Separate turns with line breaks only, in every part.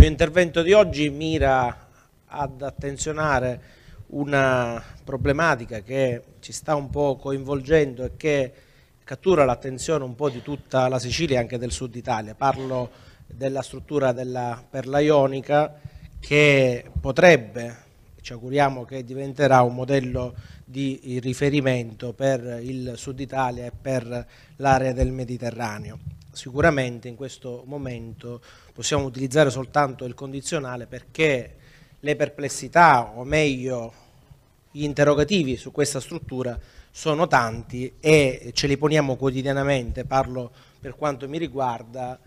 mio intervento di oggi mira ad attenzionare una problematica che ci sta un po' coinvolgendo e che cattura l'attenzione un po' di tutta la Sicilia e anche del sud Italia. Parlo della struttura della perla ionica che potrebbe, ci auguriamo che diventerà un modello di riferimento per il sud Italia e per l'area del Mediterraneo sicuramente in questo momento possiamo utilizzare soltanto il condizionale perché le perplessità o meglio gli interrogativi su questa struttura sono tanti e ce li poniamo quotidianamente, parlo per quanto mi riguarda,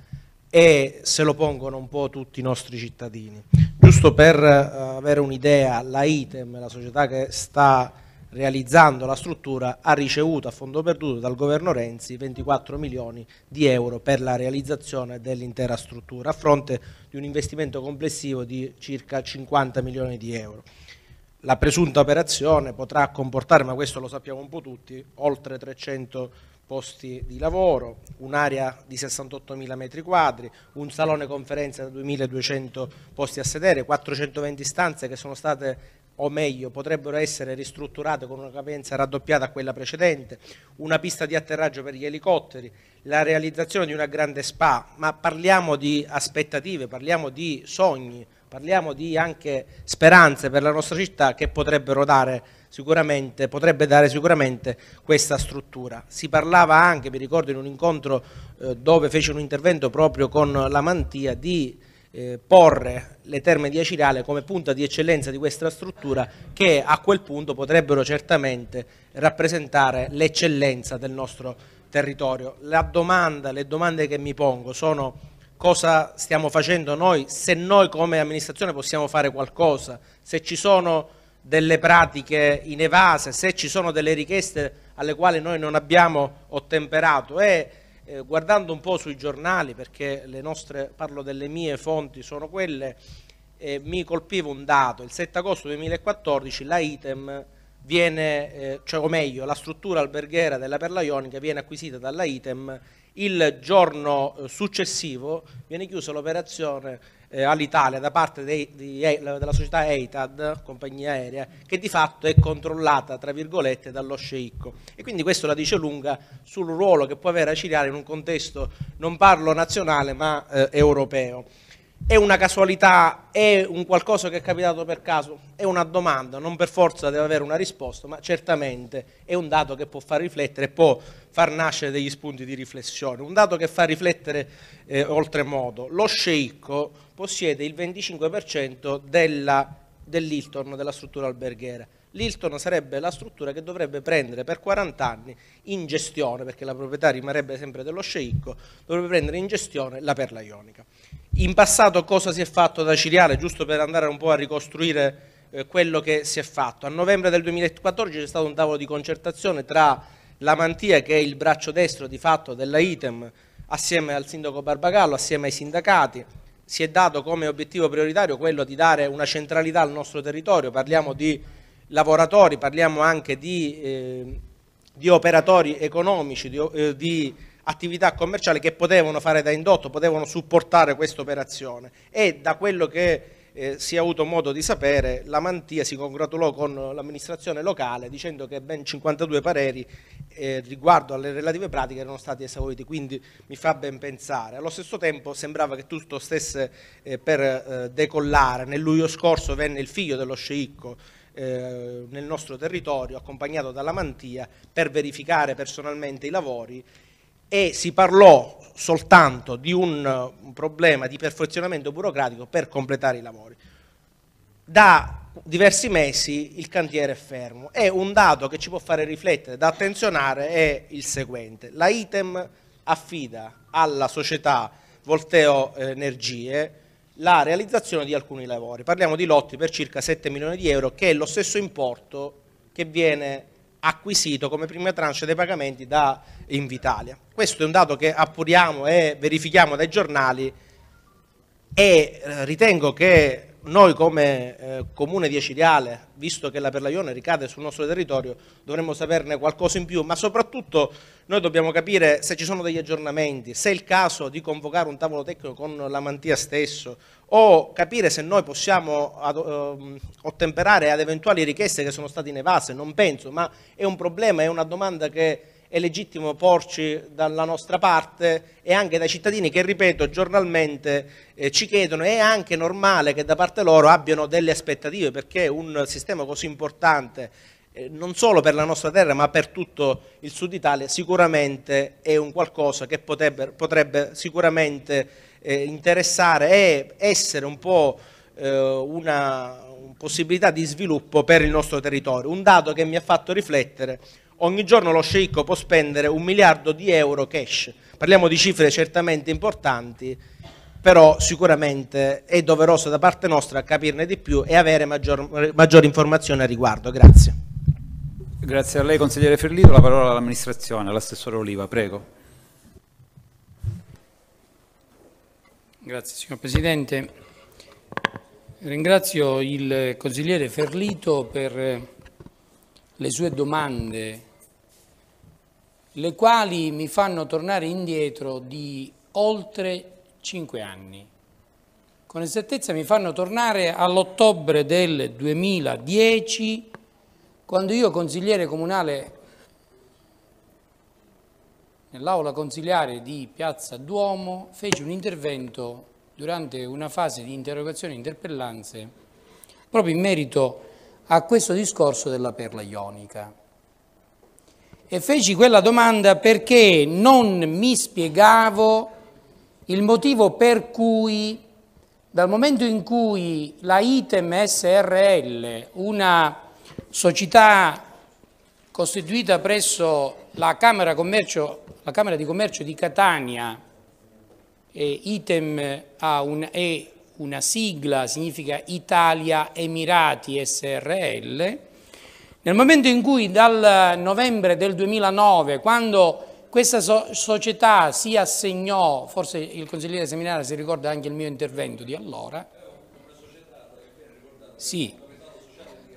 e se lo pongono un po' tutti i nostri cittadini. Giusto per eh, avere un'idea, la ITEM, la società che sta realizzando la struttura, ha ricevuto a fondo perduto dal governo Renzi 24 milioni di euro per la realizzazione dell'intera struttura, a fronte di un investimento complessivo di circa 50 milioni di euro. La presunta operazione potrà comportare, ma questo lo sappiamo un po' tutti, oltre 300 posti di lavoro, un'area di 68.000 metri quadri, un salone conferenze da 2.200 posti a sedere, 420 stanze che sono state o meglio potrebbero essere ristrutturate con una capienza raddoppiata a quella precedente, una pista di atterraggio per gli elicotteri, la realizzazione di una grande spa, ma parliamo di aspettative, parliamo di sogni, parliamo di anche speranze per la nostra città che potrebbero dare sicuramente, potrebbe dare sicuramente questa struttura. Si parlava anche, mi ricordo in un incontro eh, dove fece un intervento proprio con la Mantia, di eh, porre le terme di Acireale come punta di eccellenza di questa struttura che a quel punto potrebbero certamente rappresentare l'eccellenza del nostro territorio. La domanda, le domande che mi pongo sono cosa stiamo facendo noi, se noi come amministrazione possiamo fare qualcosa, se ci sono delle pratiche in evase, se ci sono delle richieste alle quali noi non abbiamo ottemperato e eh, guardando un po' sui giornali, perché le nostre, parlo delle mie fonti, sono quelle, eh, mi colpiva un dato, il 7 agosto 2014 la ITEM viene, eh, cioè, o meglio, la struttura alberghiera della Perla Ionica viene acquisita dalla ITEM, il giorno eh, successivo viene chiusa l'operazione eh, all'Italia da parte dei, di, della società EITAD, compagnia aerea, che di fatto è controllata tra virgolette dallo sceicco. E quindi questo la dice lunga sul ruolo che può avere Acireale in un contesto non parlo nazionale ma eh, europeo è una casualità, è un qualcosa che è capitato per caso, è una domanda, non per forza deve avere una risposta, ma certamente è un dato che può far riflettere e può far nascere degli spunti di riflessione, un dato che fa riflettere eh, oltremodo. Lo sceicco possiede il 25% della, dell'Hilton, della struttura alberghiera l'Hilton sarebbe la struttura che dovrebbe prendere per 40 anni in gestione, perché la proprietà rimarrebbe sempre dello sceicco, dovrebbe prendere in gestione la perla ionica. In passato cosa si è fatto da Ciriale, giusto per andare un po' a ricostruire eh, quello che si è fatto? A novembre del 2014 c'è stato un tavolo di concertazione tra la Mantia, che è il braccio destro di fatto della ITEM, assieme al sindaco Barbagallo, assieme ai sindacati, si è dato come obiettivo prioritario quello di dare una centralità al nostro territorio, parliamo di lavoratori, parliamo anche di, eh, di operatori economici, di, eh, di attività commerciali che potevano fare da indotto, potevano supportare questa operazione e da quello che eh, si è avuto modo di sapere, la Mantia si congratulò con l'amministrazione locale dicendo che ben 52 pareri eh, riguardo alle relative pratiche erano stati esauriti, quindi mi fa ben pensare. Allo stesso tempo sembrava che tutto stesse eh, per eh, decollare, nel luglio scorso venne il figlio dello sceicco, eh, nel nostro territorio accompagnato dalla Mantia per verificare personalmente i lavori e si parlò soltanto di un, un problema di perfezionamento burocratico per completare i lavori. Da diversi mesi il cantiere è fermo e un dato che ci può fare riflettere, da attenzionare, è il seguente. La ITEM affida alla società Volteo Energie la realizzazione di alcuni lavori. Parliamo di lotti per circa 7 milioni di euro, che è lo stesso importo che viene acquisito come prima tranche dei pagamenti da Invitalia. Questo è un dato che appuriamo e verifichiamo dai giornali e eh, ritengo che noi come eh, comune di Ciriale, visto che la Perlaione ricade sul nostro territorio, dovremmo saperne qualcosa in più, ma soprattutto noi dobbiamo capire se ci sono degli aggiornamenti, se è il caso di convocare un tavolo tecnico con la Mantia stesso o capire se noi possiamo ad, eh, ottemperare ad eventuali richieste che sono state inevase, non penso, ma è un problema, è una domanda che è legittimo porci dalla nostra parte e anche dai cittadini che, ripeto, giornalmente eh, ci chiedono, è anche normale che da parte loro abbiano delle aspettative perché un sistema così importante eh, non solo per la nostra terra ma per tutto il sud Italia sicuramente è un qualcosa che potrebbe, potrebbe sicuramente eh, interessare e essere un po' eh, una possibilità di sviluppo per il nostro territorio. Un dato che mi ha fatto riflettere ogni giorno lo sceicco può spendere un miliardo di euro cash. Parliamo di cifre certamente importanti, però sicuramente è doveroso da parte nostra capirne di più e avere maggior, maggior informazione a riguardo. Grazie. Grazie a lei consigliere Ferlito, la parola all'amministrazione, all'assessore Oliva, prego.
Grazie signor Presidente. Ringrazio il consigliere Ferlito per le sue domande le quali mi fanno tornare indietro di oltre 5 anni. Con esattezza mi fanno tornare all'ottobre del 2010, quando io consigliere comunale nell'aula consigliare di Piazza Duomo feci un intervento durante una fase di interrogazioni e interpellanze proprio in merito a questo discorso della perla ionica e feci quella domanda perché non mi spiegavo il motivo per cui dal momento in cui la ITEM SRL, una società costituita presso la Camera, Commercio, la Camera di Commercio di Catania, e ITEM ha un, una sigla, significa Italia Emirati SRL, nel momento in cui dal novembre del 2009, quando questa so società si assegnò, forse il consigliere seminario si ricorda anche il mio intervento di allora, sì,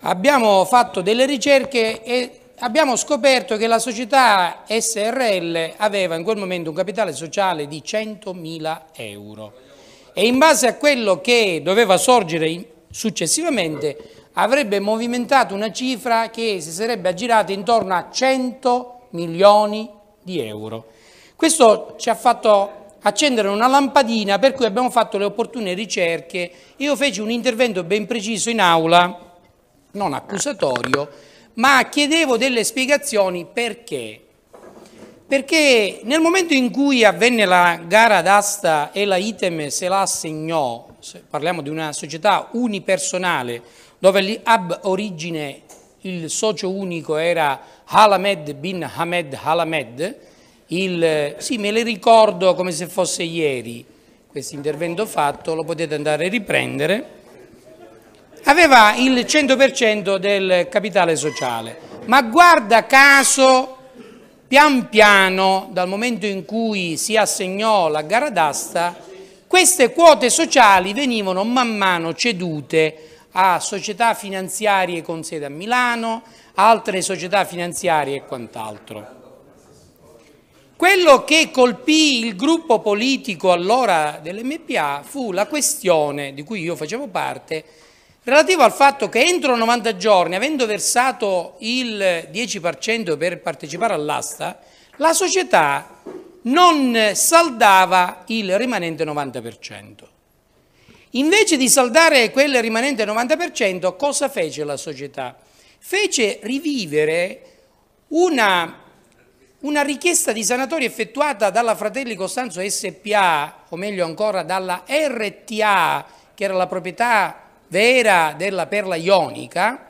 abbiamo fatto delle ricerche e abbiamo scoperto che la società SRL aveva in quel momento un capitale sociale di 100.000 euro e in base a quello che doveva sorgere successivamente avrebbe movimentato una cifra che si sarebbe aggirata intorno a 100 milioni di euro. Questo ci ha fatto accendere una lampadina per cui abbiamo fatto le opportune ricerche. Io feci un intervento ben preciso in aula, non accusatorio, ma chiedevo delle spiegazioni perché. Perché nel momento in cui avvenne la gara d'asta e la ITEM se la assegnò, parliamo di una società unipersonale, dove lì ab origine il socio unico era Halamed bin Hamed Halamed, il, sì me le ricordo come se fosse ieri questo intervento fatto, lo potete andare a riprendere, aveva il 100% del capitale sociale, ma guarda caso pian piano dal momento in cui si assegnò la gara d'asta queste quote sociali venivano man mano cedute a società finanziarie con sede a Milano, altre società finanziarie e quant'altro. Quello che colpì il gruppo politico allora dell'MPA fu la questione di cui io facevo parte relativa al fatto che entro 90 giorni, avendo versato il 10% per partecipare all'asta, la società non saldava il rimanente 90%. Invece di saldare quel rimanente 90%, cosa fece la società? Fece rivivere una, una richiesta di sanatoria effettuata dalla Fratelli Costanzo SPA, o meglio ancora dalla RTA, che era la proprietà vera della perla ionica,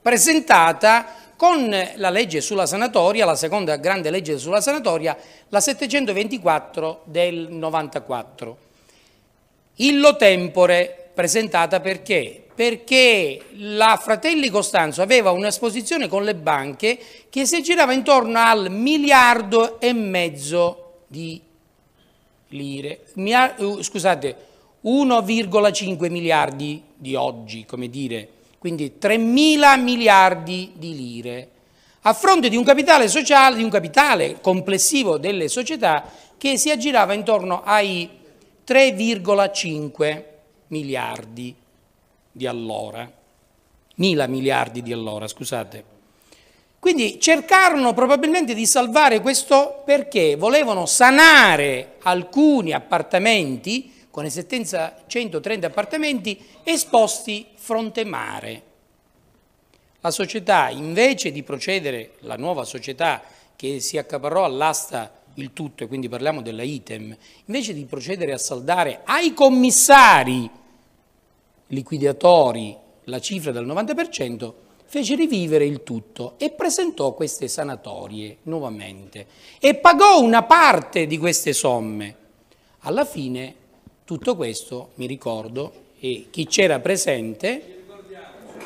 presentata con la legge sulla sanatoria, la seconda grande legge sulla sanatoria, la 724 del 94. Illo Tempore presentata perché? Perché la Fratelli Costanzo aveva un'esposizione con le banche che si girava intorno al miliardo e mezzo di lire, uh, scusate, 1,5 miliardi di oggi, come dire, quindi 3 mila miliardi di lire, a fronte di un capitale sociale, di un capitale complessivo delle società che si aggirava intorno ai 3,5 miliardi di allora, mila miliardi di allora, scusate. Quindi cercarono probabilmente di salvare questo perché volevano sanare alcuni appartamenti, con esistenza 130 appartamenti, esposti fronte mare. La società, invece di procedere, la nuova società che si accaparrò all'asta il tutto e quindi parliamo della ITEM, invece di procedere a saldare ai commissari liquidatori la cifra del 90%, fece rivivere il tutto e presentò queste sanatorie nuovamente e pagò una parte di queste somme. Alla fine tutto questo, mi ricordo, e chi c'era presente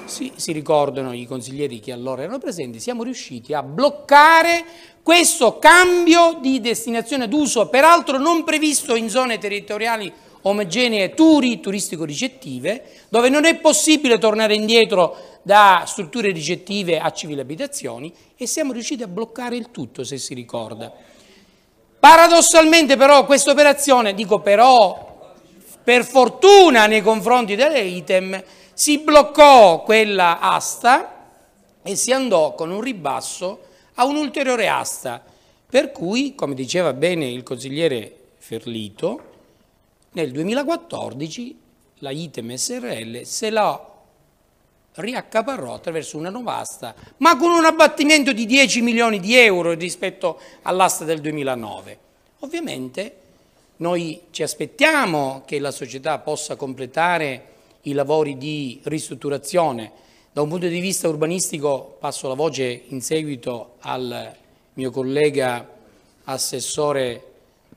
si, si ricordano i consiglieri che allora erano presenti, siamo riusciti a bloccare questo cambio di destinazione d'uso, peraltro non previsto in zone territoriali omogenee turi, turistico-ricettive, dove non è possibile tornare indietro da strutture ricettive a civili abitazioni e siamo riusciti a bloccare il tutto, se si ricorda. Paradossalmente però questa operazione, dico però, per fortuna nei confronti delle ITEM, si bloccò quella asta e si andò con un ribasso a un'ulteriore asta, per cui, come diceva bene il consigliere Ferlito, nel 2014 la ITEM SRL se la riaccaparrò attraverso una nuova asta, ma con un abbattimento di 10 milioni di euro rispetto all'asta del 2009. Ovviamente noi ci aspettiamo che la società possa completare i lavori di ristrutturazione. Da un punto di vista urbanistico passo la voce in seguito al mio collega assessore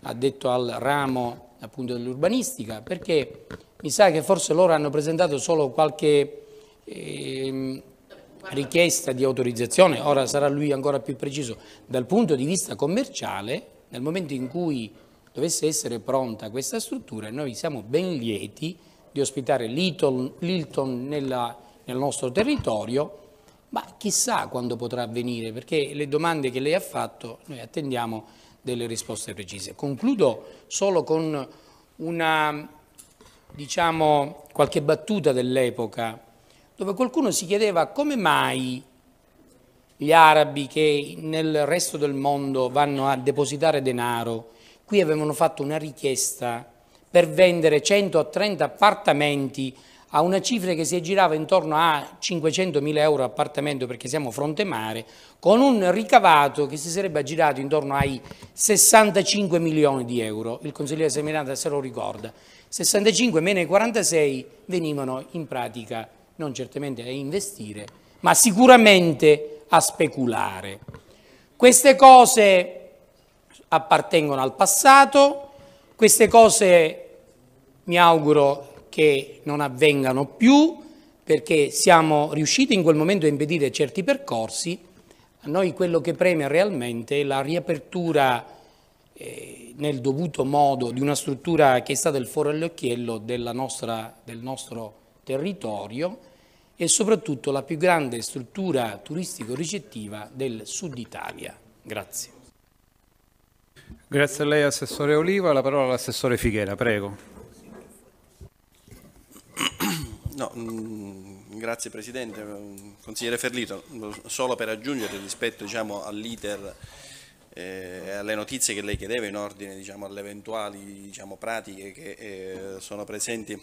addetto al ramo appunto dell'urbanistica perché mi sa che forse loro hanno presentato solo qualche eh, richiesta di autorizzazione, ora sarà lui ancora più preciso, dal punto di vista commerciale nel momento in cui dovesse essere pronta questa struttura noi siamo ben lieti di ospitare l'Hilton nel nostro territorio, ma chissà quando potrà avvenire, perché le domande che lei ha fatto noi attendiamo delle risposte precise. Concludo solo con una, diciamo, qualche battuta dell'epoca, dove qualcuno si chiedeva come mai gli arabi che nel resto del mondo vanno a depositare denaro, qui avevano fatto una richiesta per vendere 130 appartamenti a una cifra che si aggirava intorno a 500.000 euro appartamento perché siamo fronte mare, con un ricavato che si sarebbe aggirato intorno ai 65 milioni di euro, il consigliere Semiranda se lo ricorda, 65 meno i 46 venivano in pratica non certamente a investire, ma sicuramente a speculare. Queste cose appartengono al passato, queste cose mi auguro che non avvengano più perché siamo riusciti in quel momento a impedire certi percorsi, a noi quello che preme realmente è la riapertura eh, nel dovuto modo di una struttura che è stata il foro all'occhiello del nostro territorio e soprattutto la più grande struttura turistico-ricettiva del sud Italia. Grazie. Grazie a lei Assessore Oliva, la parola all'Assessore Fighera, prego.
No, mh, mm, grazie Presidente. Consigliere Ferlito, solo per aggiungere rispetto diciamo, all'iter eh, e eh, alle notizie che lei chiedeva in ordine diciamo, alle eventuali diciamo, pratiche che eh, sono presenti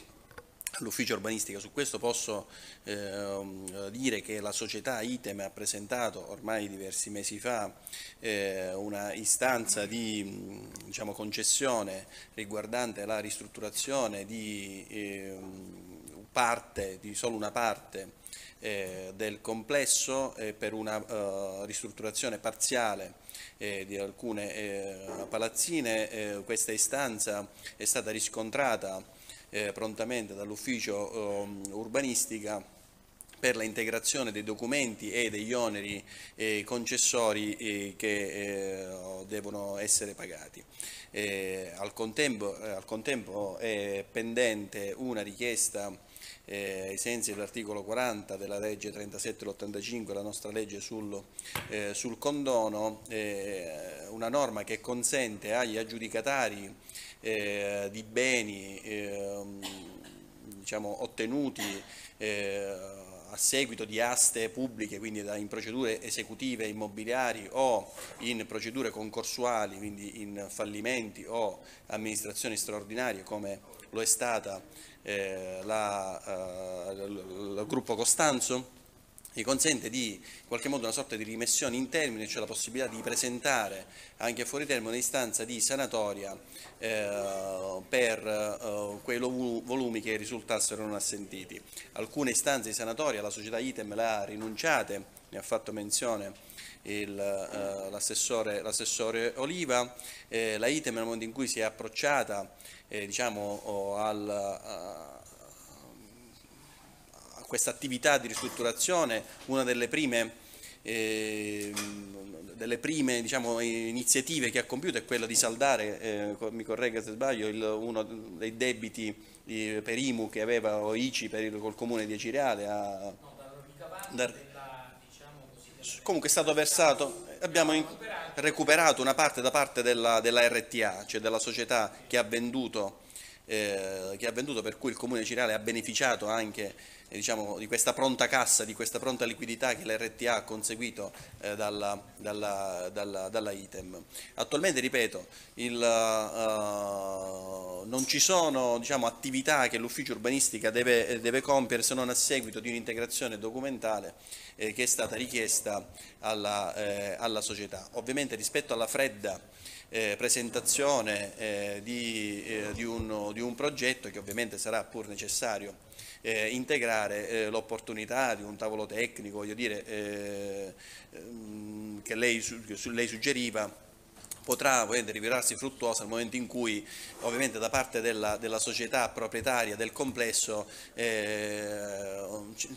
all'ufficio urbanistica. Su questo posso eh, dire che la società ITEM ha presentato ormai diversi mesi fa eh, una istanza di mm, diciamo, concessione riguardante la ristrutturazione di... Eh, parte, di solo una parte eh, del complesso eh, per una eh, ristrutturazione parziale eh, di alcune eh, palazzine. Eh, questa istanza è stata riscontrata prontamente dall'ufficio ehm, urbanistica per la integrazione dei documenti e degli oneri concessori che devono essere pagati. al contempo, al contempo è pendente una richiesta eh, ai sensi dell'articolo 40 della legge 37 85, la nostra legge sul, eh, sul condono, eh, una norma che consente agli aggiudicatari eh, di beni ehm, diciamo, ottenuti eh, a seguito di aste pubbliche, quindi in procedure esecutive immobiliari o in procedure concorsuali, quindi in fallimenti o amministrazioni straordinarie come lo è stata eh, la, eh, il gruppo Costanzo gli consente di in qualche modo una sorta di rimessione in termine, cioè la possibilità di presentare anche fuori termine un'istanza di sanatoria eh, per eh, quei volumi che risultassero non assentiti. Alcune istanze di sanatoria la società ITEM le ha rinunciate, ne ha fatto menzione eh, l'assessore eh, Oliva, la ITEM nel momento in cui si è approcciata eh, diciamo, al, a, eh, questa attività di ristrutturazione, una delle prime, eh, delle prime diciamo, iniziative che ha compiuto è quella di saldare, eh, mi corregga se sbaglio, il, uno dei debiti eh, per IMU che aveva o ICI per il, col comune di Acireale. A, da, diciamo, comunque è stato versato, abbiamo recuperato una parte da parte della, della RTA, cioè della società che ha venduto eh, che ha venduto, per cui il Comune Cirale ha beneficiato anche eh, diciamo, di questa pronta cassa, di questa pronta liquidità che l'RTA ha conseguito eh, dalla, dalla, dalla, dalla, ITEM. Attualmente, ripeto, il, uh, non ci sono diciamo, attività che l'ufficio urbanistica deve, deve, compiere se non a seguito di un'integrazione documentale che è stata richiesta alla, alla società. Ovviamente rispetto alla fredda eh, presentazione eh, di, eh, di, uno, di, un progetto che ovviamente sarà pur necessario eh, integrare eh, l'opportunità di un tavolo tecnico, voglio dire, eh, ehm, che lei, su, lei suggeriva potrà rivelarsi fruttuosa nel momento in cui ovviamente da parte della, della società proprietaria del complesso eh,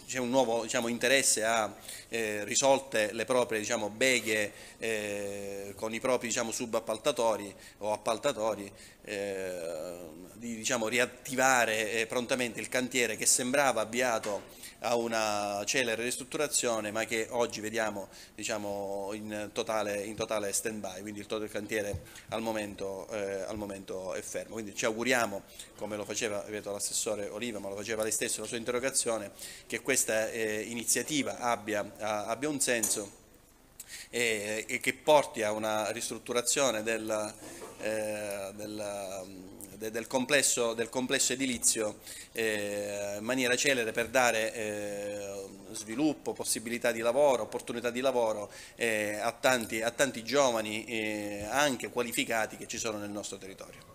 c'è un nuovo diciamo, interesse a eh, risolte le proprie diciamo, beghe eh, con i propri diciamo, subappaltatori o appaltatori eh, di diciamo, riattivare eh, prontamente il cantiere che sembrava avviato a una celere ristrutturazione ma che oggi vediamo diciamo, in totale, totale stand by, quindi il totale cantiere al momento, eh, al momento, è fermo. Quindi ci auguriamo, come lo faceva l'assessore Oliva, ma lo faceva lei stesso la sua interrogazione, che questa eh, iniziativa abbia, a, abbia un senso e, e, che porti a una ristrutturazione della, eh, della de, del, complesso, del, complesso, edilizio eh, in maniera celere per dare eh, sviluppo, possibilità di lavoro, opportunità di lavoro eh, a tanti, a, tanti, giovani eh, anche qualificati che ci sono nel nostro territorio.